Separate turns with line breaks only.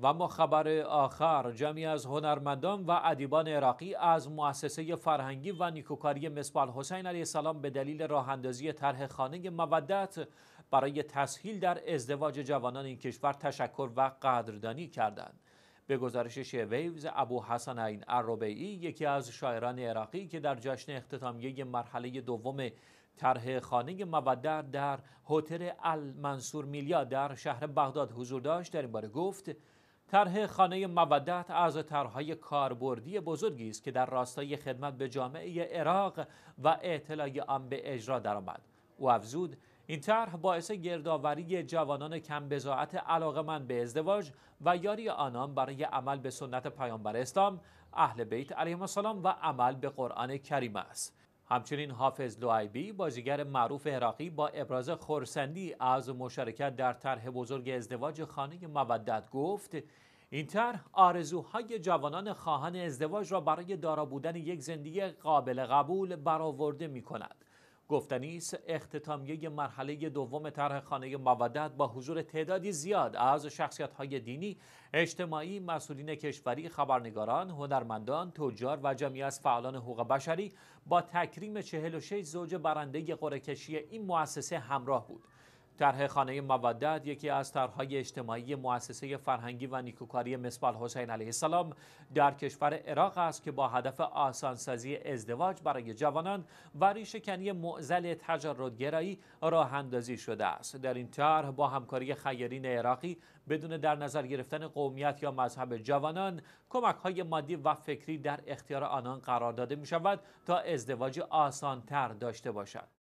و اما خبر آخر جمعی از هنرمندان و ادیبان عراقی از مؤسسه فرهنگی و نیکوکاری مصباح حسین علیه السلام به دلیل راه اندازی طرح خانه مودت برای تسهیل در ازدواج جوانان این کشور تشکر و قدردانی کردند به گزارش شویوز ابو حسن این عربعی یکی از شاعران عراقی که در جشن اختتامیه مرحله دوم طرح خانه مودت در هتل المنصور میلیا در شهر بغداد حضور داشت در این باره گفت طرح خانه مودت از طرحهای کاربردی بزرگی است که در راستای خدمت به جامعه عراق و اطلاع آن به اجرا درآمد او افزود این طرح باعث گردآوری جوانان کم بزاعت من به ازدواج و یاری آنان برای عمل به سنت پیامبر اسلام اهل بیت علیهم السلام و عمل به قرآن کریم است همچنین حافظ لوایبی بازیگر معروف عراقی با ابراز خورسندی از مشارکت در طرح بزرگ ازدواج خانه مودت گفت این طرح آرزوهای جوانان خواهان ازدواج را برای دارا بودن یک زندگی قابل قبول برآورده می کند. گفتنی است اختتامیه مرحله دوم طرح خانه مودت با حضور تعدادی زیاد از های دینی، اجتماعی، مسئولین کشوری، خبرنگاران، هنرمندان، تجار و جمعی از فعالان حقوق بشری با تکریم 46 زوج برنده قرعه‌کشی این مؤسسه همراه بود. طرح خانه مودت یکی از طرحهای اجتماعی مؤسسه فرهنگی و نیکوکاری مصبال حسین علیه السلام در کشور عراق است که با هدف آسانسازی ازدواج برای جوانان و ریشهکنی معزل تجردگرایی راه اندازی شده است در این طرح با همکاری خیرین عراقی بدون در نظر گرفتن قومیت یا مذهب جوانان کمک های مادی و فکری در اختیار آنان قرار داده می شود تا ازدواج آسانتر داشته باشد